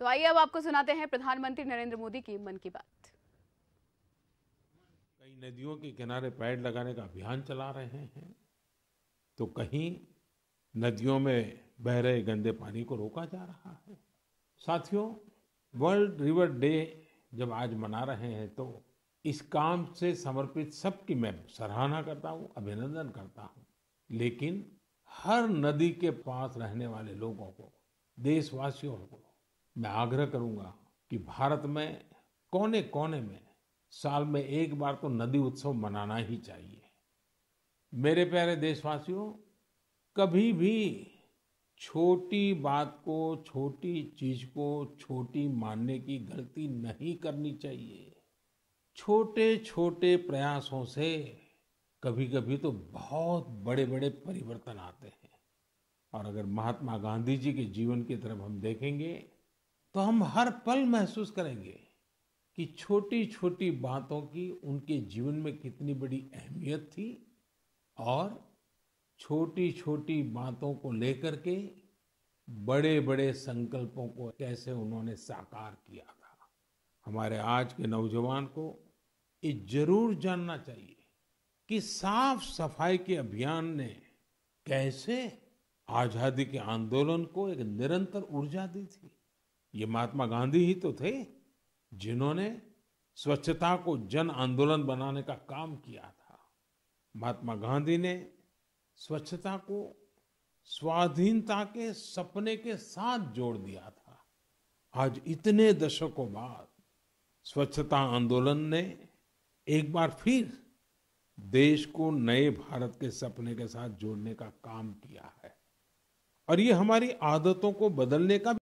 तो आइए अब आपको सुनाते हैं प्रधानमंत्री नरेंद्र मोदी की मन की बात कई नदियों के किनारे पेड़ लगाने का अभियान चला रहे हैं तो कहीं नदियों में बह रहे गंदे पानी को रोका जा रहा है साथियों वर्ल्ड रिवर डे जब आज मना रहे हैं तो इस काम से समर्पित सबकी मैं सराहना करता हूँ अभिनंदन करता हूँ लेकिन हर नदी के पास रहने वाले लोगों को देशवासियों को मैं आग्रह करूंगा कि भारत में कोने कोने में साल में एक बार तो नदी उत्सव मनाना ही चाहिए मेरे प्यारे देशवासियों कभी भी छोटी बात को छोटी चीज को छोटी मानने की गलती नहीं करनी चाहिए छोटे छोटे प्रयासों से कभी कभी तो बहुत बड़े बड़े परिवर्तन आते हैं और अगर महात्मा गांधी जी के जीवन की तरफ हम देखेंगे तो हम हर पल महसूस करेंगे कि छोटी छोटी बातों की उनके जीवन में कितनी बड़ी अहमियत थी और छोटी छोटी बातों को लेकर के बड़े बड़े संकल्पों को कैसे उन्होंने साकार किया था हमारे आज के नौजवान को ये जरूर जानना चाहिए कि साफ सफाई के अभियान ने कैसे आजादी के आंदोलन को एक निरंतर ऊर्जा दी थी ये महात्मा गांधी ही तो थे जिन्होंने स्वच्छता को जन आंदोलन बनाने का काम किया था महात्मा गांधी ने स्वच्छता को स्वाधीनता के सपने के साथ जोड़ दिया था आज इतने दशकों बाद स्वच्छता आंदोलन ने एक बार फिर देश को नए भारत के सपने के साथ जोड़ने का काम किया है और ये हमारी आदतों को बदलने का